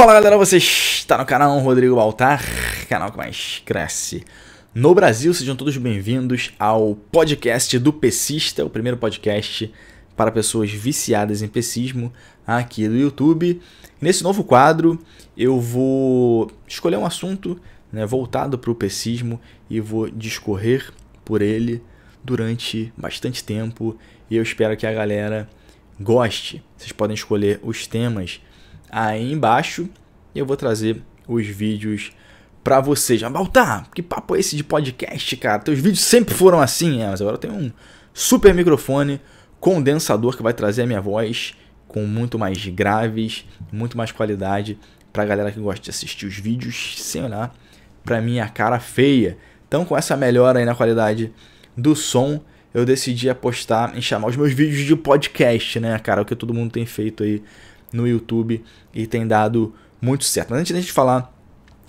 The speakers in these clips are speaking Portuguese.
Fala galera, você está no canal Rodrigo Baltar, canal que mais cresce no Brasil. Sejam todos bem-vindos ao podcast do Pessista, o primeiro podcast para pessoas viciadas em pessismo aqui do YouTube. Nesse novo quadro, eu vou escolher um assunto né, voltado para o pessismo e vou discorrer por ele durante bastante tempo e eu espero que a galera goste. Vocês podem escolher os temas aí embaixo. eu vou trazer os vídeos para vocês. Ah, que papo é esse de podcast, cara? Teus vídeos sempre foram assim, é, mas agora eu tenho um super microfone condensador que vai trazer a minha voz com muito mais graves, muito mais qualidade pra galera que gosta de assistir os vídeos sem olhar pra minha cara feia. Então, com essa melhora aí na qualidade do som, eu decidi apostar em chamar os meus vídeos de podcast, né, cara? O que todo mundo tem feito aí no YouTube e tem dado muito certo. Mas antes a gente falar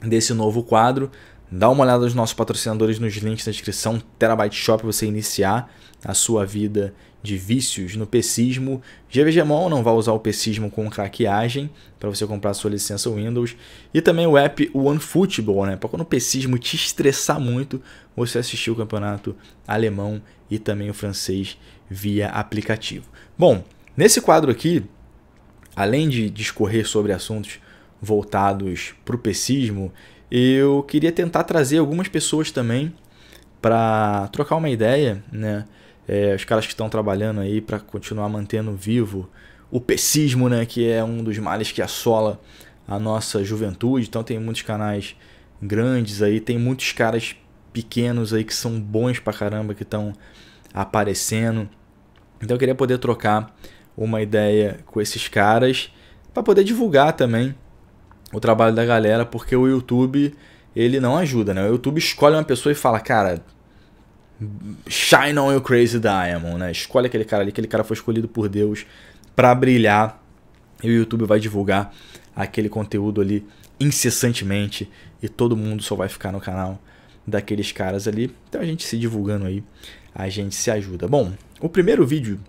desse novo quadro, dá uma olhada nos nossos patrocinadores nos links na descrição, Terabyte Shop, para você iniciar a sua vida de vícios no pessismo. GVGMOL não vai usar o pessismo com craqueagem para você comprar sua licença Windows. E também o app OneFootball, né? Para quando o pessismo te estressar muito, você assistir o campeonato alemão e também o francês via aplicativo. Bom, nesse quadro aqui, além de discorrer sobre assuntos voltados para o pessimismo, eu queria tentar trazer algumas pessoas também para trocar uma ideia, né? É, os caras que estão trabalhando aí para continuar mantendo vivo o pessimismo, né? Que é um dos males que assola a nossa juventude. Então tem muitos canais grandes aí, tem muitos caras pequenos aí que são bons pra caramba que estão aparecendo. Então eu queria poder trocar uma ideia com esses caras para poder divulgar também o trabalho da galera, porque o YouTube ele não ajuda, né? O YouTube escolhe uma pessoa e fala, cara, shine on your crazy diamond, né? Escolhe aquele cara ali, aquele cara foi escolhido por Deus para brilhar e o YouTube vai divulgar aquele conteúdo ali incessantemente e todo mundo só vai ficar no canal daqueles caras ali. Então a gente se divulgando aí, a gente se ajuda. Bom, o primeiro vídeo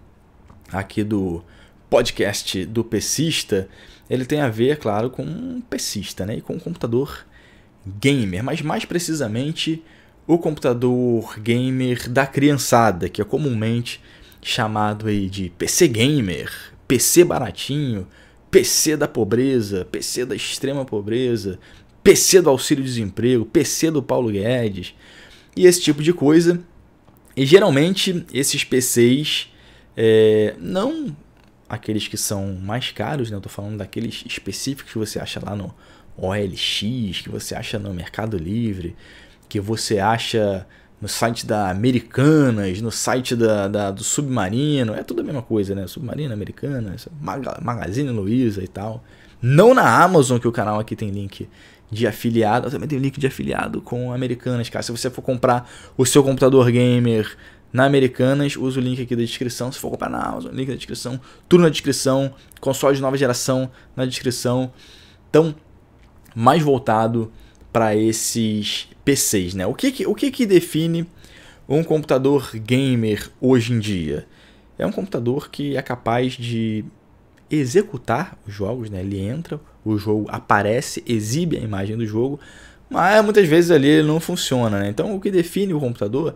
aqui do podcast do Pessista, ele tem a ver, claro, com um pessista, né? E com um computador gamer, mas mais precisamente o computador gamer da criançada, que é comumente chamado aí de PC gamer, PC baratinho, PC da pobreza, PC da extrema pobreza, PC do auxílio-desemprego, PC do Paulo Guedes e esse tipo de coisa. E geralmente esses PCs é, eh, não aqueles que são mais caros, né? Eu tô falando daqueles específicos que você acha lá no OLX, que você acha no Mercado Livre, que você acha no site da Americanas, no site da, da do Submarino, é tudo a mesma coisa, né? Submarino, Americanas, Magazine Luiza e tal. Não na Amazon, que o canal aqui tem link de afiliado. Eu também tem link de afiliado com Americanas, cara. Se você for comprar o seu computador gamer na Americanas. Usa o link aqui da descrição. Se for comprar na Amazon, link na descrição. Tudo na descrição. Console de nova geração na descrição. Então, mais voltado para esses PCs, né? O que que, o que que define um computador gamer hoje em dia? É um computador que é capaz de executar os jogos, né? Ele entra, o jogo aparece, exibe a imagem do jogo, mas muitas vezes ali ele não funciona, né? Então o que define o computador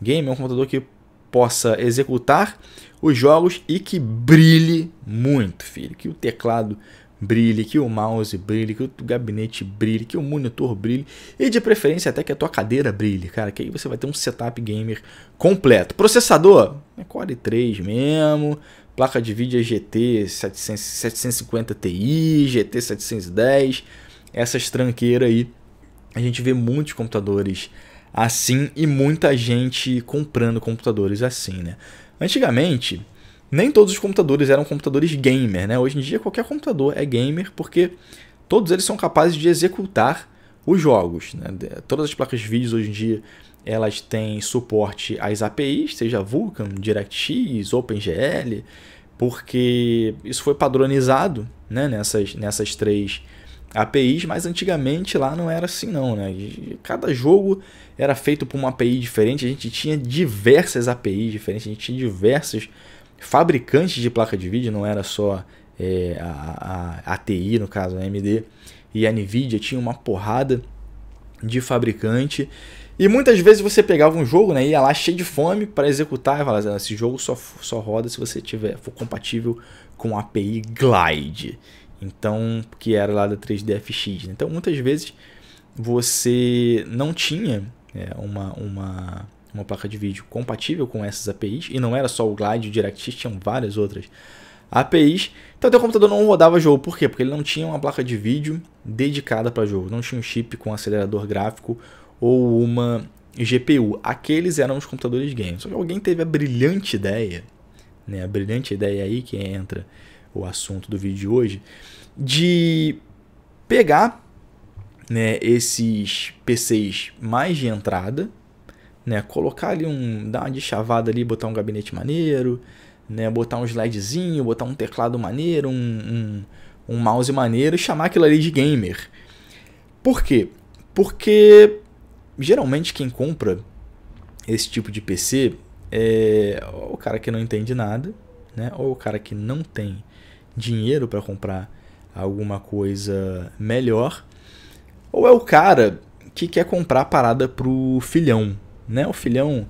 game é um computador que possa executar os jogos e que brilhe muito, filho. Que o teclado brilhe, que o mouse brilhe, que o gabinete brilhe, que o monitor brilhe e de preferência até que a tua cadeira brilhe, cara, que aí você vai ter um setup gamer completo. Processador, é Core 3 mesmo, placa de vídeo é GT 700, 750 Ti, GT 710, essas tranqueiras aí. A gente vê muitos computadores assim e muita gente comprando computadores assim, né? Antigamente, nem todos os computadores eram computadores gamer, né? Hoje em dia qualquer computador é gamer porque todos eles são capazes de executar os jogos, né? Todas as placas de vídeo hoje em dia elas têm suporte às APIs, seja Vulkan, DirectX, OpenGL, porque isso foi padronizado né? nessas, nessas três APIs, mas antigamente lá não era assim não, né? Cada jogo era feito por uma API diferente, a gente tinha diversas APIs diferentes, a gente tinha diversos fabricantes de placa de vídeo, não era só é, a, a, a ATI, no caso a AMD e a NVIDIA, tinha uma porrada de fabricante. E muitas vezes você pegava um jogo, né, ia lá cheio de fome para executar e falava, assim, ah, esse jogo só, só roda se você tiver for compatível com a API Glide. Então, que era lá da 3DFX. Né? Então, muitas vezes você não tinha é, uma, uma, uma placa de vídeo compatível com essas APIs, e não era só o Glide, o DirectX, tinham várias outras APIs. Então, teu computador não rodava jogo. Por quê? Porque ele não tinha uma placa de vídeo dedicada para jogo, não tinha um chip com acelerador gráfico ou uma GPU. Aqueles eram os computadores games. Só que alguém teve a brilhante ideia, né? a brilhante ideia aí que entra o assunto do vídeo de hoje, de pegar né, esses PCs mais de entrada, né, colocar ali um, dar uma de chavada ali, botar um gabinete maneiro, né, botar um slidezinho, botar um teclado maneiro, um, um, um mouse maneiro e chamar aquilo ali de gamer. Por quê? Porque geralmente quem compra esse tipo de PC é o cara que não entende nada, né, ou o cara que não tem dinheiro para comprar alguma coisa melhor, ou é o cara que quer comprar a parada pro filhão, né? O filhão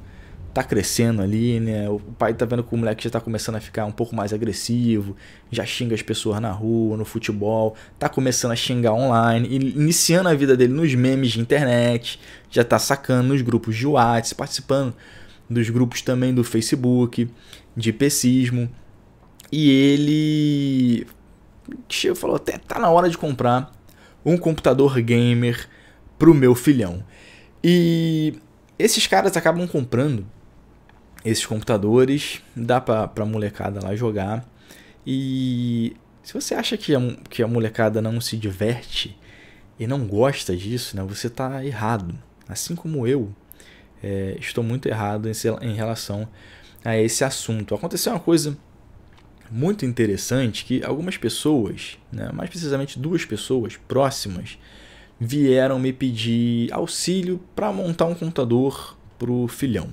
tá crescendo ali, né? O pai tá vendo que o moleque já tá começando a ficar um pouco mais agressivo, já xinga as pessoas na rua, no futebol, tá começando a xingar online, iniciando a vida dele nos memes de internet, já tá sacando nos grupos de WhatsApp, participando dos grupos também do Facebook, de pessimismo e ele chegou falou até tá na hora de comprar um computador gamer pro meu filhão. E esses caras acabam comprando esses computadores, dá pra, pra molecada lá jogar. E se você acha que a, que a molecada não se diverte e não gosta disso, né, você tá errado. Assim como eu, é, estou muito errado em, em relação a esse assunto. Aconteceu uma coisa muito interessante que algumas pessoas, né, mais precisamente duas pessoas próximas, vieram me pedir auxílio para montar um computador para o filhão.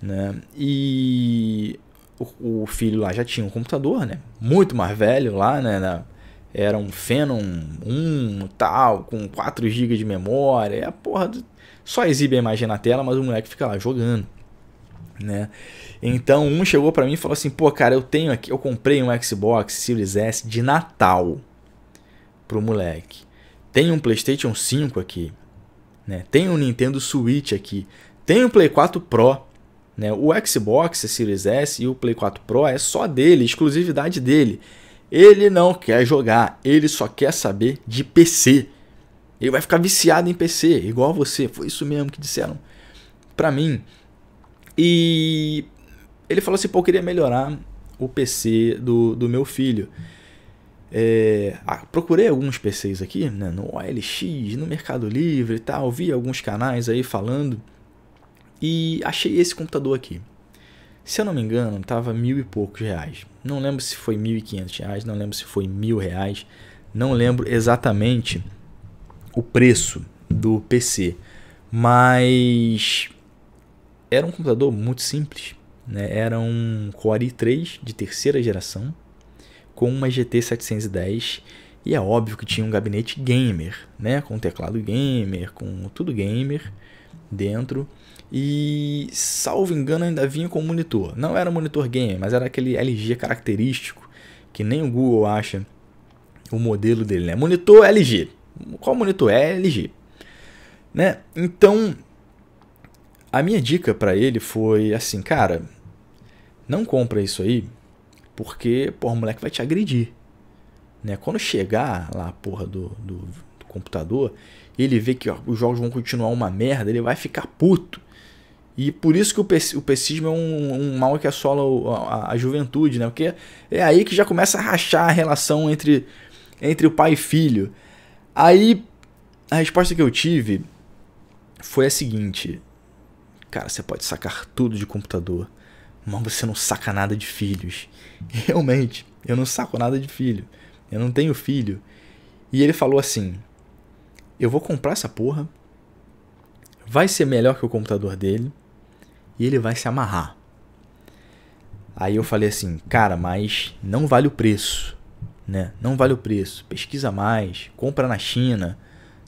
Né? E o, o, filho lá já tinha um computador, né? muito mais velho lá, né? era um Phenom 1 tal, com 4 GB de memória. É a porra. Do... Só exibe a imagem na tela, mas o moleque fica lá jogando né? Então um chegou para mim e falou assim: "Pô, cara, eu tenho aqui, eu comprei um Xbox Series S de Natal pro moleque. Tem um PlayStation 5 aqui, né? Tem um Nintendo Switch aqui, tem um Play 4 Pro, né? O Xbox Series S e o Play 4 Pro é só dele, exclusividade dele. Ele não quer jogar, ele só quer saber de PC. Ele vai ficar viciado em PC, igual você. Foi isso mesmo que disseram. Para mim, e ele falou assim: pô, eu queria melhorar o PC do, do meu filho. É, ah, procurei alguns PCs aqui, né, no OLX, no Mercado Livre e tal, vi alguns canais aí falando e achei esse computador aqui. Se eu não me engano, tava mil e poucos reais. Não lembro se foi mil e quinhentos reais, não lembro se foi mil reais, não lembro exatamente o preço do PC, mas era um computador muito simples. Né? Era um Core i3 de terceira geração com uma GT 710 e é óbvio que tinha um gabinete gamer, né? Com teclado gamer, com tudo gamer dentro. E, salvo engano, ainda vinha com monitor. Não era monitor gamer, mas era aquele LG característico que nem o Google acha o modelo dele, né? Monitor LG. Qual monitor é LG? Né? Então, a minha dica para ele foi assim, cara, não compra isso aí, porque, porra, o moleque vai te agredir. Né? Quando chegar lá a porra do, do, do computador, ele vê que ó, os jogos vão continuar uma merda, ele vai ficar puto. E por isso que o, o pessismo é um, um, mal que assola a, a, a, juventude, né? Porque é aí que já começa a rachar a relação entre, entre o pai e filho. Aí a resposta que eu tive foi a seguinte: Cara, você pode sacar tudo de computador, mas você não saca nada de filhos. Realmente, eu não saco nada de filho. Eu não tenho filho. E ele falou assim: Eu vou comprar essa porra. Vai ser melhor que o computador dele. E ele vai se amarrar. Aí eu falei assim, cara, mas não vale o preço, né? Não vale o preço. Pesquisa mais, compra na China.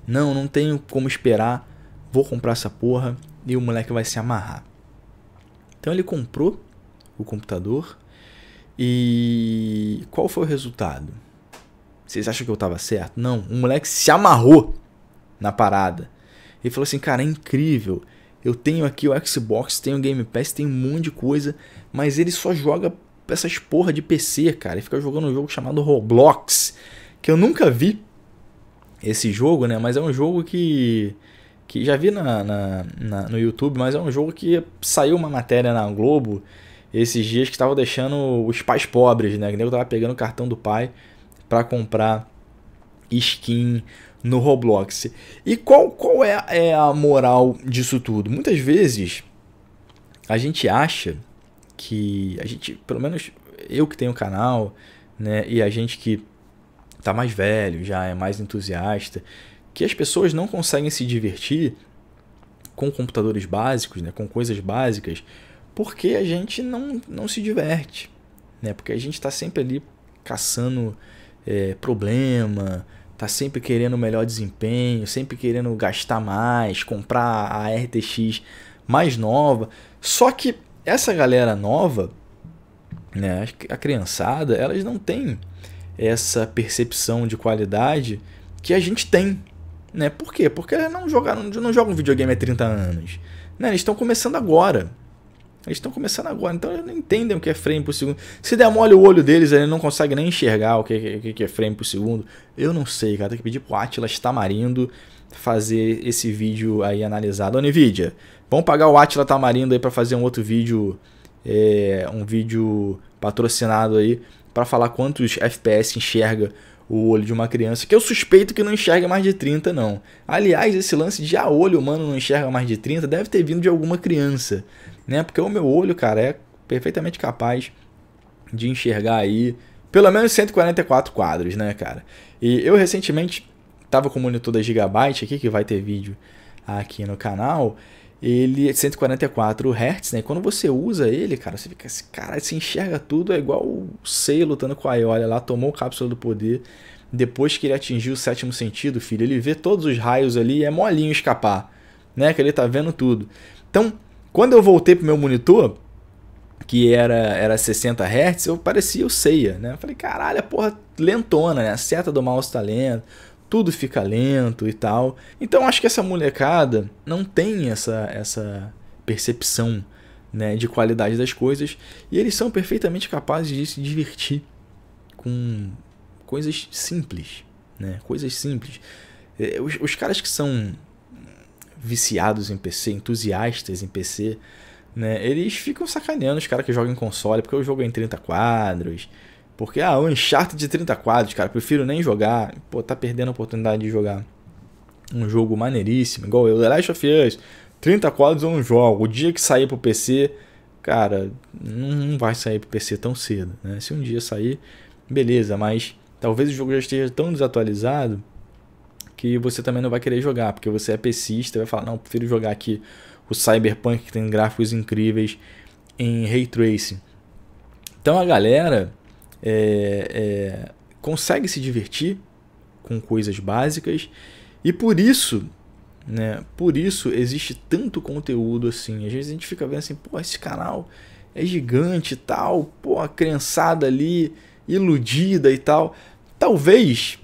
Não, não tenho como esperar. Vou comprar essa porra e o moleque vai se amarrar. Então ele comprou o computador e qual foi o resultado? Vocês acham que eu tava certo? Não, o moleque se amarrou na parada. Ele falou assim: "Cara, é incrível. Eu tenho aqui o Xbox, tenho o Game Pass, tenho um monte de coisa, mas ele só joga essas porra de PC, cara. Ele fica jogando um jogo chamado Roblox, que eu nunca vi esse jogo, né? Mas é um jogo que que já vi na, na, na, no YouTube, mas é um jogo que saiu uma matéria na Globo esses dias que estava deixando os pais pobres, né? Que nego tava pegando o cartão do pai para comprar skin no Roblox. E qual, qual é, é a moral disso tudo? Muitas vezes a gente acha que a gente, pelo menos eu que tenho o canal, né, e a gente que tá mais velho, já é mais entusiasta, que as pessoas não conseguem se divertir com computadores básicos, né, com coisas básicas, porque a gente não, não se diverte, né? Porque a gente está sempre ali caçando é, problema, está sempre querendo melhor desempenho, sempre querendo gastar mais, comprar a RTX mais nova. Só que essa galera nova, né, a criançada, elas não têm essa percepção de qualidade que a gente tem, né? Por quê? Porque não jogaram, não jogam videogame há 30 anos. Né? Eles estão começando agora. Eles estão começando agora, então eles não entendem o que é frame por segundo. Se der mole o olho deles, eles não conseguem nem enxergar o que, que, que é frame por segundo. Eu não sei, cara. Tem que pedir pro Atlas Tamarindo fazer esse vídeo aí analisado. Ô, NVIDIA, vamos pagar o Atlas Tamarindo aí para fazer um outro vídeo, é, um vídeo patrocinado aí, para falar quantos FPS enxerga o olho de uma criança, que eu suspeito que não enxerga mais de 30, não. Aliás, esse lance de a ah, olho humano não enxerga mais de 30 deve ter vindo de alguma criança, né? Porque o meu olho, cara, é perfeitamente capaz de enxergar aí pelo menos 144 quadros, né, cara? E eu recentemente tava com o monitor da Gigabyte aqui, que vai ter vídeo aqui no canal, ele é 144 Hz, né? Quando você usa ele, cara, você fica assim, cara, você enxerga tudo, é igual o Sei lutando com a Iolia lá, tomou o cápsula do poder. Depois que ele atingiu o sétimo sentido, filho, ele vê todos os raios ali, é molinho escapar, né? Que ele tá vendo tudo. Então, quando eu voltei pro meu monitor, que era, era 60 Hz, eu parecia o Seiya, né? Eu falei, caralho, a porra lentona, né? A seta do mouse tá lenta, tudo fica lento e tal. Então acho que essa molecada não tem essa, essa percepção né, de qualidade das coisas e eles são perfeitamente capazes de se divertir com coisas simples, né? Coisas simples. É, os, os caras que são viciados em PC, entusiastas em PC, né? Eles ficam sacaneando os caras que jogam em console, porque o jogo é em 30 quadros, porque, ah, um Uncharted de 30 quadros, cara, prefiro nem jogar. Pô, tá perdendo a oportunidade de jogar um jogo maneiríssimo, igual eu, The Last of Us, 30 quadros eu não jogo. O dia que sair pro PC, cara, não vai sair pro PC tão cedo, né? Se um dia sair, beleza, mas talvez o jogo já esteja tão desatualizado que você também não vai querer jogar, porque você é e vai falar, não, prefiro jogar aqui o Cyberpunk que tem gráficos incríveis em ray tracing. Então a galera é, é, consegue se divertir com coisas básicas e por isso né? Por isso existe tanto conteúdo assim. Às vezes a gente fica vendo assim, pô, esse canal é gigante e tal, pô, a criançada ali iludida e tal. Talvez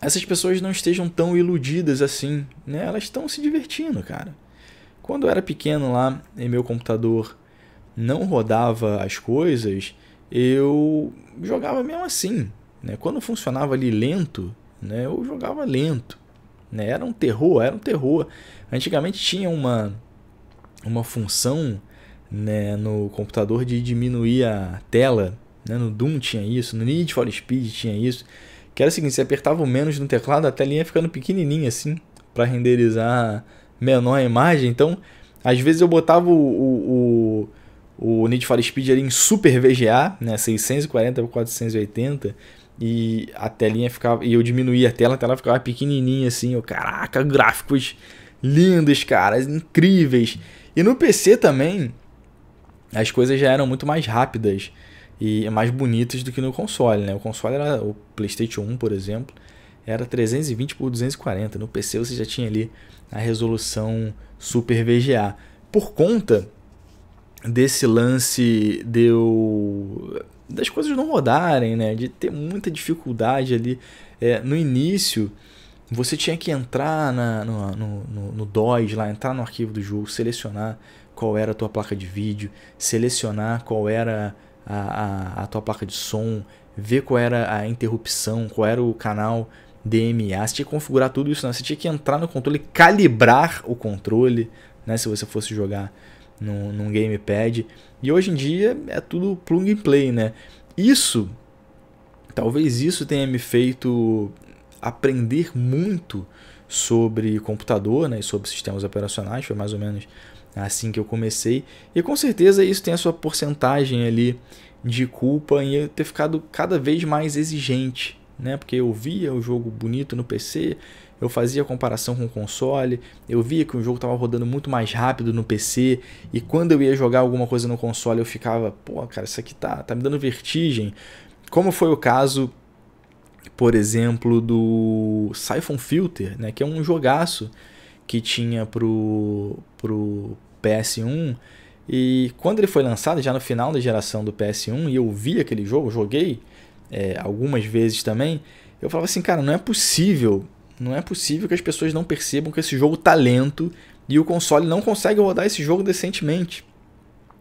essas pessoas não estejam tão iludidas assim, né? Elas estão se divertindo, cara. Quando eu era pequeno lá, e meu computador não rodava as coisas, eu jogava mesmo assim. Né? Quando funcionava ali lento, né? eu jogava lento. Né? Era um terror, era um terror. Antigamente tinha uma, uma função né, no computador de diminuir a tela. Né? No Doom tinha isso, no Need for Speed tinha isso. Que era o seguinte, você apertava o menos no teclado, a telinha ia ficando pequenininha assim, para renderizar menor a imagem. Então, às vezes eu botava o, o, o o Need for Speed ali em super VGA, né, 640 por 480 e a telinha ficava e eu diminuía a tela, a tela ficava pequenininha assim, eu, caraca, gráficos lindos, cara, incríveis. E no PC também as coisas já eram muito mais rápidas e mais bonitas do que no console, né? O console era o PlayStation 1, por exemplo, era 320 por 240. No PC você já tinha ali a resolução Super VGA. Por conta desse lance deu das coisas não rodarem, né? De ter muita dificuldade ali é, no início. Você tinha que entrar na, no, no, no DOS, lá, entrar no arquivo do jogo, selecionar qual era a tua placa de vídeo, selecionar qual era a, a, a tua placa de som, ver qual era a interrupção, qual era o canal DMA. Você tinha que configurar tudo isso, né? você tinha que entrar no controle, calibrar o controle, né? se você fosse jogar num, num gamepad. E hoje em dia é tudo plug and play, né? Isso, talvez isso tenha me feito aprender muito sobre computador né, e sobre sistemas operacionais, foi mais ou menos assim que eu comecei. E com certeza isso tem a sua porcentagem ali de culpa em eu ter ficado cada vez mais exigente, né? Porque eu via o jogo bonito no PC, eu fazia comparação com o console, eu via que o jogo estava rodando muito mais rápido no PC, e quando eu ia jogar alguma coisa no console eu ficava, pô, cara, isso aqui tá, tá me dando vertigem. Como foi o caso, por exemplo, do Siphon Filter, né, que é um jogaço que tinha pro, pro PS1, e quando ele foi lançado, já no final da geração do PS1, e eu vi aquele jogo, joguei é, algumas vezes também, eu falava assim, cara, não é possível não é possível que as pessoas não percebam que esse jogo tá lento e o console não consegue rodar esse jogo decentemente.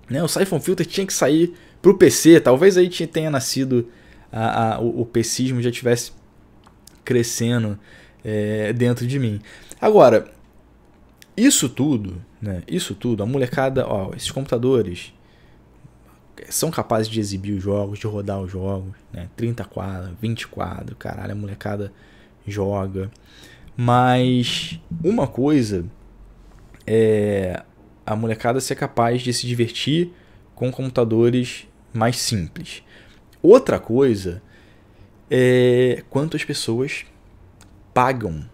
Né? O Siphon Filter tinha que sair para o PC, talvez aí tenha nascido a, a, o, o PCismo já tivesse crescendo é, dentro de mim. Agora, isso tudo, né? Isso tudo, a molecada, ó, esses computadores são capazes de exibir os jogos, de rodar os jogos, né? 30 quadros, 20 quadros, caralho, a molecada joga. Mas uma coisa é a molecada ser capaz de se divertir com computadores mais simples. Outra coisa é quantas pessoas pagam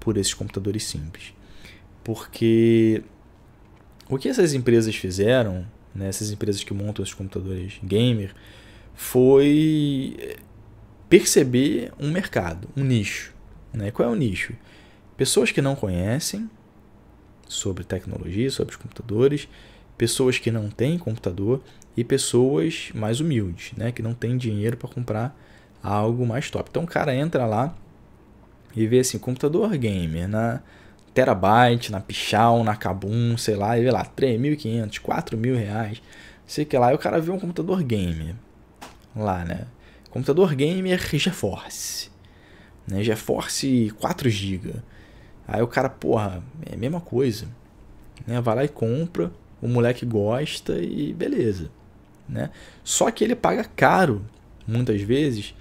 por esses computadores simples. Porque o que essas empresas fizeram, né, essas empresas que montam esses computadores gamer, foi perceber um mercado, um nicho. Né? Qual é o nicho? Pessoas que não conhecem sobre tecnologia, sobre os computadores, pessoas que não têm computador e pessoas mais humildes, né? que não têm dinheiro para comprar algo mais top. Então o cara entra lá e vê assim, computador gamer na Terabyte, na Pichal, na Kabum, sei lá, e vê lá 3.500, 4.000 reais, sei que lá. E o cara vê um computador gamer lá, né? Computador gamer GeForce né? GeForce 4 GB. Aí o cara, porra, é a mesma coisa. Né? Vai lá e compra, o moleque gosta e beleza. Né? Só que ele paga caro, muitas vezes,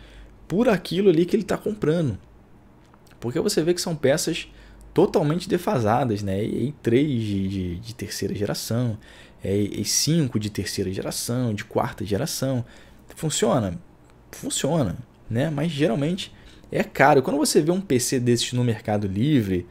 por aquilo ali que ele está comprando. Porque você vê que são peças totalmente defasadas, né? E3 de, de, de terceira geração, é, E5 de terceira geração, de quarta geração. Funciona? Funciona, né? Mas geralmente é caro. Quando você vê um PC desses no Mercado Livre,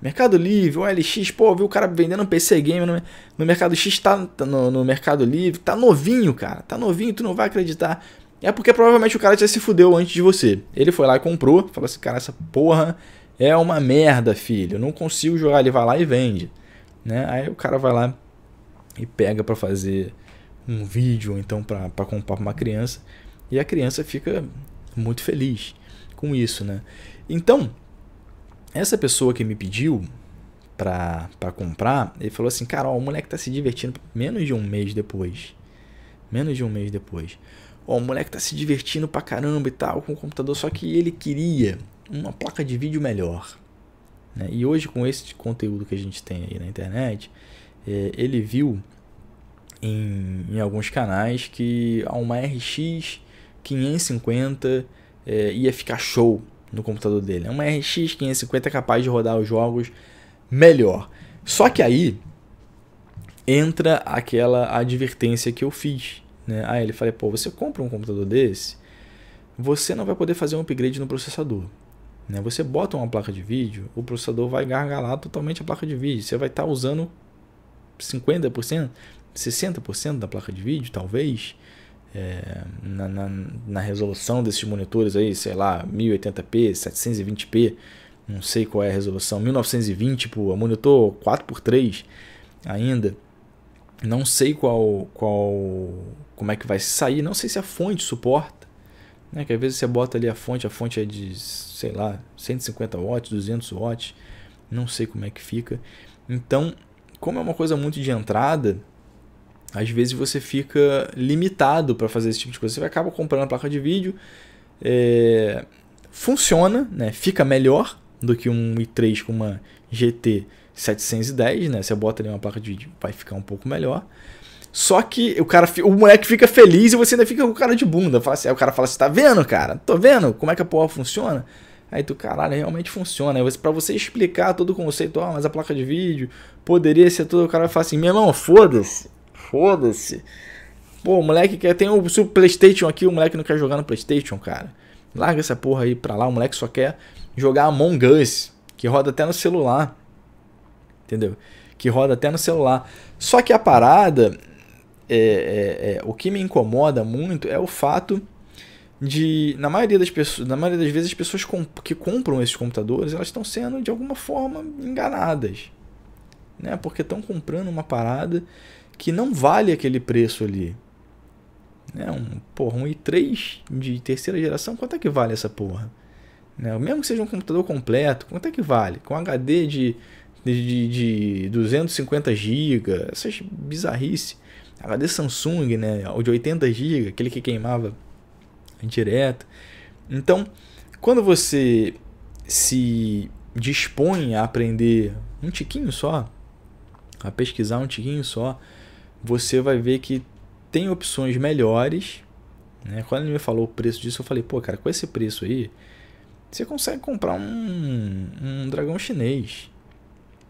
Mercado Livre, OLX, pô, viu o cara vendendo um PC game no, no Mercado X, tá no, no, Mercado Livre, tá novinho, cara, tá novinho, tu não vai acreditar. É porque provavelmente o cara já se fudeu antes de você. Ele foi lá e comprou, falou assim, cara, essa porra é uma merda, filho, eu não consigo jogar, ele vai lá e vende. Né? Aí o cara vai lá e pega para fazer um vídeo, ou então para comprar pra uma criança, e a criança fica muito feliz com isso, né? Então, essa pessoa que me pediu para comprar, ele falou assim, cara, ó, o moleque tá se divertindo menos de um mês depois. Menos de um mês depois. Ó, o moleque tá se divertindo pra caramba e tal com o computador, só que ele queria uma placa de vídeo melhor. Né? E hoje, com esse conteúdo que a gente tem aí na internet, é, ele viu em, em alguns canais que há uma RX 550 é, ia ficar show no computador dele. É uma RX 550 capaz de rodar os jogos melhor. Só que aí entra aquela advertência que eu fiz. Né? Aí ele falei, pô, você compra um computador desse, você não vai poder fazer um upgrade no processador. Né? Você bota uma placa de vídeo, o processador vai gargalar totalmente a placa de vídeo. Você vai estar tá usando 50%, 60% da placa de vídeo, talvez é, na, na, na, resolução desses monitores aí, sei lá, 1080p, 720p, não sei qual é a resolução, 1920 por monitor 4x3 ainda. Não sei qual, qual, como é que vai sair, não sei se a fonte suporta, né? Que às vezes você bota ali a fonte, a fonte é de, sei lá, 150 watts, 200 watts, não sei como é que fica. Então, como é uma coisa muito de entrada, às vezes você fica limitado para fazer esse tipo de coisa. Você acaba comprando a placa de vídeo, é, funciona, né? fica melhor do que um i3 com uma GT 710, né? Você bota ali uma placa de vídeo, vai ficar um pouco melhor. Só que o cara, o moleque fica feliz e você ainda fica com o cara de bunda. Fala assim, aí o cara fala assim, tá vendo, cara? Tô vendo como é que a porra funciona? Aí tu, caralho, realmente funciona. Aí para você explicar todo o conceito, oh, mas a placa de vídeo poderia ser tudo, o cara fala assim, meu irmão, foda-se. Foda-se. Pô, o moleque quer. Tem o seu PlayStation aqui, o moleque não quer jogar no PlayStation, cara. Larga essa porra aí pra lá, o moleque só quer jogar Among Us, que roda até no celular. Entendeu? Que roda até no celular. Só que a parada. É, é, é, o que me incomoda muito é o fato de na maioria das pessoas na maioria das vezes as pessoas que compram esses computadores elas estão sendo de alguma forma enganadas né porque estão comprando uma parada que não vale aquele preço ali. Né? Um, porra, um i3 de terceira geração, quanto é que vale essa porra? Né? Mesmo que seja um computador completo, quanto é que vale? Com HD de, de, de, de 250 GB, essas bizarrice. HD Samsung, né? O de 80 GB, aquele que queimava direto. Então, quando você se dispõe a aprender um tiquinho só, a pesquisar um tiquinho só, você vai ver que tem opções melhores. Né? Quando ele me falou o preço disso, eu falei, pô, cara, com esse preço aí, você consegue comprar um, um dragão chinês,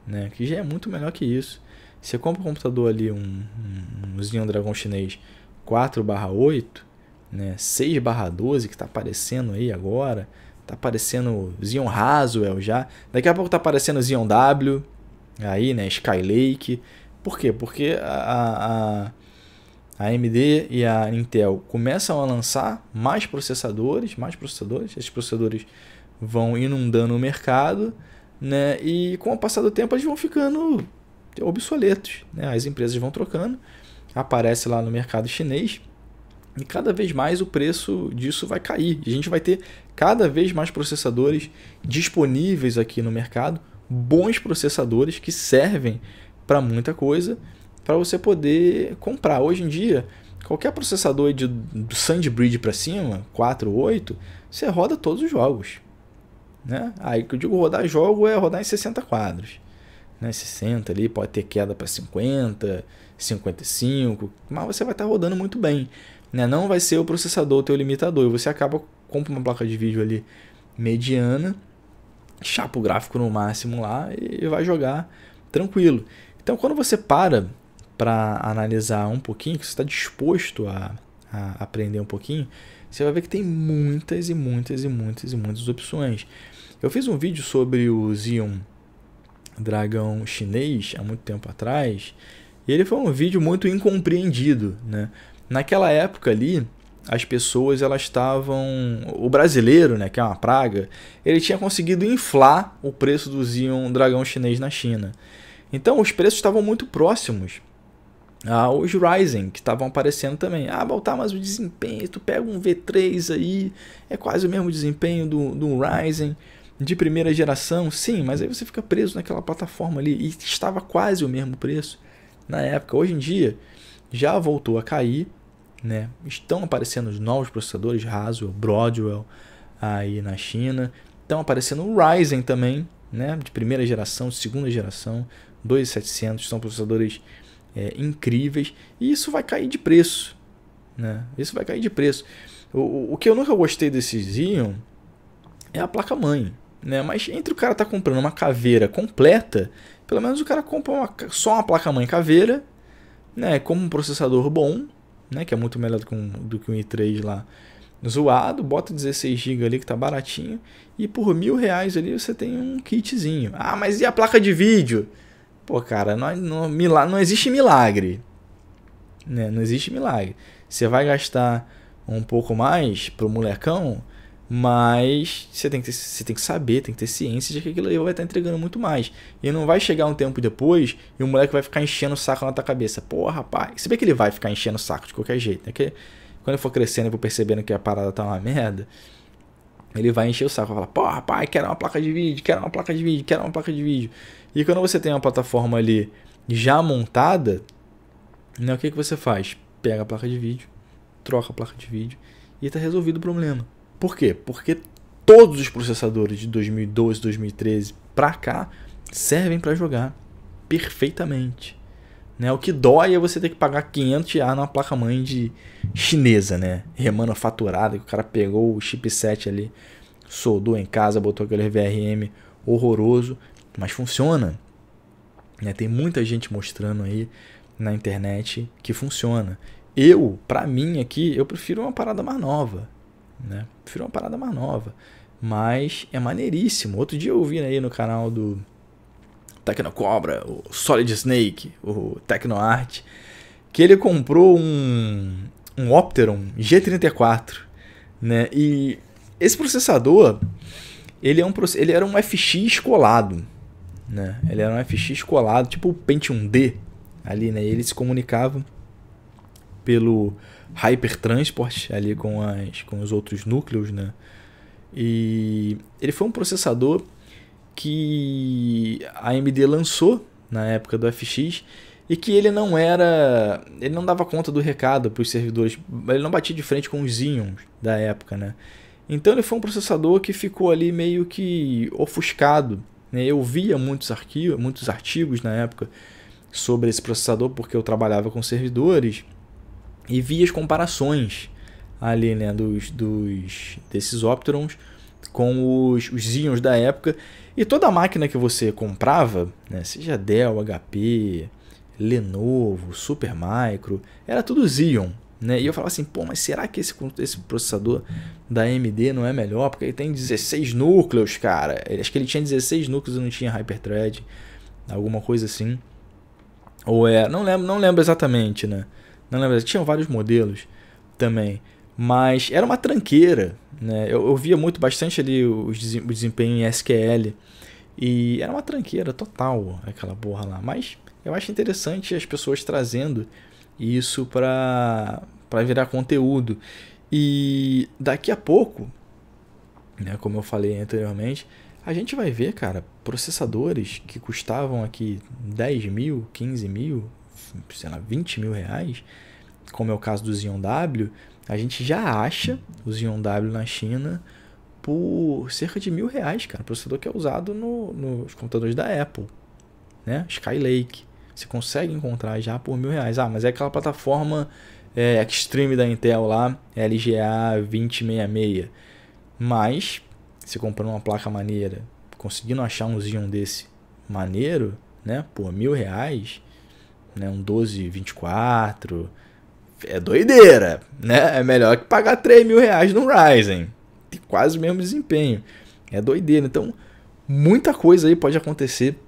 né? Que já é muito melhor que isso. Você compra um computador ali, um, um, um Dragão chinês 4 8, né? 6 12, que tá aparecendo aí agora. Tá aparecendo Zion Haswell já. Daqui a pouco tá aparecendo Zion W, aí, né? Skylake. Por quê? Porque a, a, a AMD e a Intel começam a lançar mais processadores, mais processadores, esses processadores vão inundando o mercado, né? E com o passar do tempo eles vão ficando obsoletos, né? As empresas vão trocando, aparece lá no mercado chinês e cada vez mais o preço disso vai cair. a gente vai ter cada vez mais processadores disponíveis aqui no mercado, bons processadores que servem para muita coisa para você poder comprar. Hoje em dia, qualquer processador de Sandbridge para cima, 4 8, você roda todos os jogos. Né? Aí que eu digo rodar jogo é rodar em 60 quadros. Né? 60 ali, pode ter queda para 50, 55, mas você vai estar tá rodando muito bem. Né? Não vai ser o processador o teu limitador. você acaba, compra uma placa de vídeo ali mediana, chapa o gráfico no máximo lá e vai jogar tranquilo. Então, quando você para para analisar um pouquinho, que você está disposto a, a aprender um pouquinho, você vai ver que tem muitas e muitas e muitas e muitas opções. Eu fiz um vídeo sobre o Xeon dragão chinês há muito tempo atrás, e ele foi um vídeo muito incompreendido, né? Naquela época ali, as pessoas elas estavam, o brasileiro, né, que é uma praga, ele tinha conseguido inflar o preço do Xeon dragão chinês na China. Então os preços estavam muito próximos aos Ryzen, que estavam aparecendo também. Ah, Baltar, tá, mas o desempenho, tu pega um V3 aí, é quase o mesmo desempenho do, do Ryzen de primeira geração, sim, mas aí você fica preso naquela plataforma ali e estava quase o mesmo preço na época. Hoje em dia já voltou a cair, né? Estão aparecendo os novos processadores Haswell, Broadwell aí na China, estão aparecendo o Ryzen também, né? De primeira geração, de segunda geração, 2700, são processadores é, incríveis, e isso vai cair de preço. Né? Isso vai cair de preço. O, o que eu nunca gostei desses Xeon é a placa-mãe. Né? Mas entre o cara tá comprando uma caveira completa, pelo menos o cara compra uma, só uma placa-mãe caveira, né? como um processador bom, né? que é muito melhor do que um, do que um i3 lá zoado, bota 16 GB ali que tá baratinho, e por mil reais ali você tem um kitzinho. Ah, mas e a placa de vídeo? Pô, cara, não, não, milagre, não existe milagre. Né? Não existe milagre. Você vai gastar um pouco mais pro molecão, mas você tem, que, você tem que saber, tem que ter ciência de que aquilo aí vai estar entregando muito mais. E não vai chegar um tempo depois e o moleque vai ficar enchendo o saco na tua cabeça. Porra, rapaz. Se bem que ele vai ficar enchendo o saco de qualquer jeito, né? quando eu for crescendo e for percebendo que a parada tá uma merda, ele vai encher o saco. Vai falar, porra, rapaz, quero uma placa de vídeo, quero uma placa de vídeo, quero uma placa de vídeo. E quando você tem uma plataforma ali já montada, né, o que, que você faz? Pega a placa de vídeo, troca a placa de vídeo e está resolvido o problema. Por quê? Porque todos os processadores de 2012, 2013 para cá servem para jogar perfeitamente. Né? O que dói é você ter que pagar 500 a numa placa-mãe de chinesa, né? Remanufaturada, que o cara pegou o chipset ali, soldou em casa, botou aquele VRM horroroso mas funciona. Né? Tem muita gente mostrando aí na internet que funciona. Eu, para mim aqui, eu prefiro uma parada mais nova. Né? Prefiro uma parada mais nova. Mas é maneiríssimo. Outro dia eu vi aí no canal do Tecno Cobra, o Solid Snake, o Tecnoart, que ele comprou um, um Opteron G34. Né? E esse processador, ele, é um, ele era um FX colado. Né? Ele era um FX colado, tipo o Pentium D ali, né? E ele se comunicava pelo Hypertransport ali com, as, com os outros núcleos, né? E ele foi um processador que a AMD lançou na época do FX e que ele não era, ele não dava conta do recado para os servidores, ele não batia de frente com os Xeons da época, né? Então ele foi um processador que ficou ali meio que ofuscado né? Eu via muitos arquivos, muitos artigos na época sobre esse processador porque eu trabalhava com servidores e via as comparações ali né, dos, dos desses Opterons com os, os Xeons da época e toda máquina que você comprava, né, seja Dell, HP, Lenovo, Supermicro, era tudo Xeon. Né? E eu falava assim, pô, mas será que esse, esse processador da AMD não é melhor? Porque ele tem 16 núcleos, cara. acho que ele tinha 16 núcleos e não tinha Hyperthread, alguma coisa assim. Ou é, não lembro, não lembro exatamente, né? Não lembro, tinham vários modelos também. Mas era uma tranqueira, né? Eu, eu via muito bastante ali o desempenho em SQL. E era uma tranqueira total aquela porra lá. Mas eu acho interessante as pessoas trazendo isso para virar conteúdo. E daqui a pouco, né, como eu falei anteriormente, a gente vai ver, cara, processadores que custavam aqui 10 mil, 15 mil, sei lá, 20 mil reais, como é o caso do Xeon W, a gente já acha o Xeon W na China por cerca de mil reais, cara. processador que é usado no, nos computadores da Apple, né? Skylake. Você consegue encontrar já por mil reais. Ah, mas é aquela plataforma é, Extreme da Intel lá, LGA 2066. Mas, se comprando uma placa maneira, conseguindo achar um Xeon desse maneiro, né? Por mil reais, né? Um 1224. É doideira, né? É melhor que pagar 3 mil reais no Ryzen. Tem quase o mesmo desempenho. É doideira. Então, muita coisa aí pode acontecer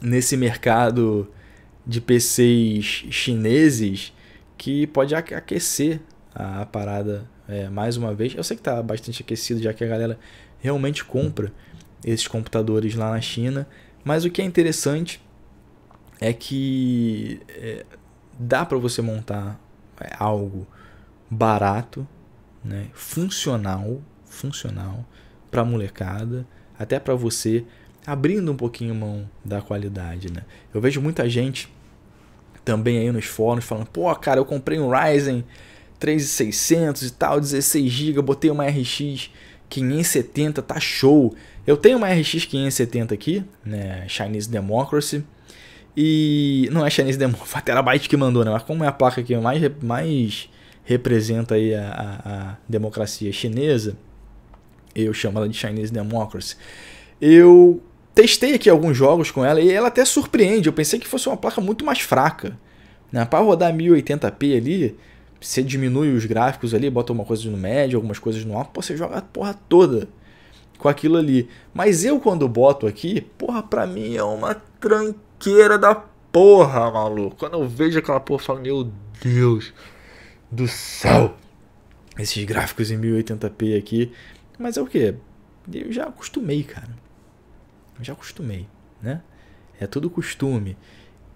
nesse mercado de PCs chineses que pode aquecer a parada é, mais uma vez. Eu sei que está bastante aquecido, já que a galera realmente compra esses computadores lá na China. Mas o que é interessante é que é, dá para você montar é, algo barato, né, funcional, funcional para molecada, até para você abrindo um pouquinho mão da qualidade, né? Eu vejo muita gente também aí nos fóruns falando, pô, cara, eu comprei um Ryzen 3600 e tal, 16 GB, botei uma RX 570, tá show. Eu tenho uma RX 570 aqui, né, Chinese Democracy, e não é Chinese Democracy, foi a Terabyte que mandou, né, mas como é a placa que mais, mais representa aí a, a, a democracia chinesa, eu chamo ela de Chinese Democracy, eu testei aqui alguns jogos com ela e ela até surpreende. Eu pensei que fosse uma placa muito mais fraca. Né? Para rodar 1080p ali, você diminui os gráficos ali, bota uma coisa no médio, algumas coisas no alto, você joga a porra toda com aquilo ali. Mas eu quando boto aqui, porra, pra mim é uma tranqueira da porra, maluco. Quando eu vejo aquela porra, eu falo, meu Deus do céu. Esses gráficos em 1080p aqui. Mas é o que? Eu já acostumei, cara. Eu já acostumei, né? É tudo costume.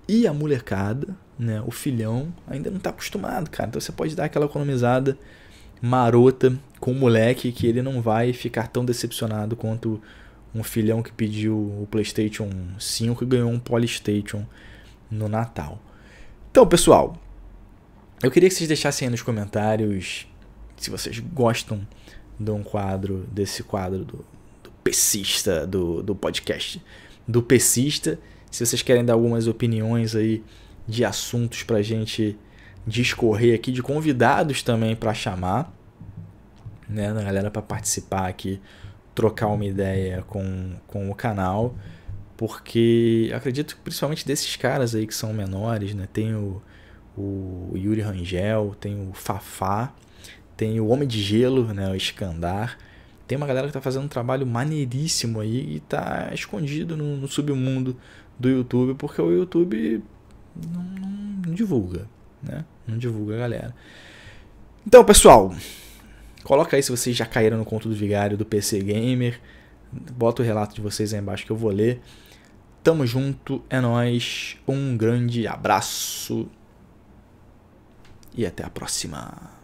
E a molecada, né? O filhão ainda não tá acostumado, cara. Então você pode dar aquela economizada marota com o moleque que ele não vai ficar tão decepcionado quanto um filhão que pediu o PlayStation 5 e ganhou um Polystation no Natal. Então, pessoal, eu queria que vocês deixassem aí nos comentários se vocês gostam de um quadro, desse quadro do, pessista do, do podcast. Do pessista. Se vocês querem dar algumas opiniões aí de assuntos pra gente discorrer aqui, de convidados também para chamar, né, da galera para participar aqui, trocar uma ideia com, com o canal, porque acredito que principalmente desses caras aí que são menores, né, tem o, o Yuri Rangel, tem o Fafá, tem o Homem de Gelo, né, o Escandar, tem uma galera que tá fazendo um trabalho maneiríssimo aí e tá escondido no, no submundo do YouTube, porque o YouTube não, não, não divulga, né? Não divulga a galera. Então, pessoal, coloca aí se vocês já caíram no conto do vigário do PC Gamer. Bota o relato de vocês aí embaixo que eu vou ler. Tamo junto, é nós. Um grande abraço e até a próxima.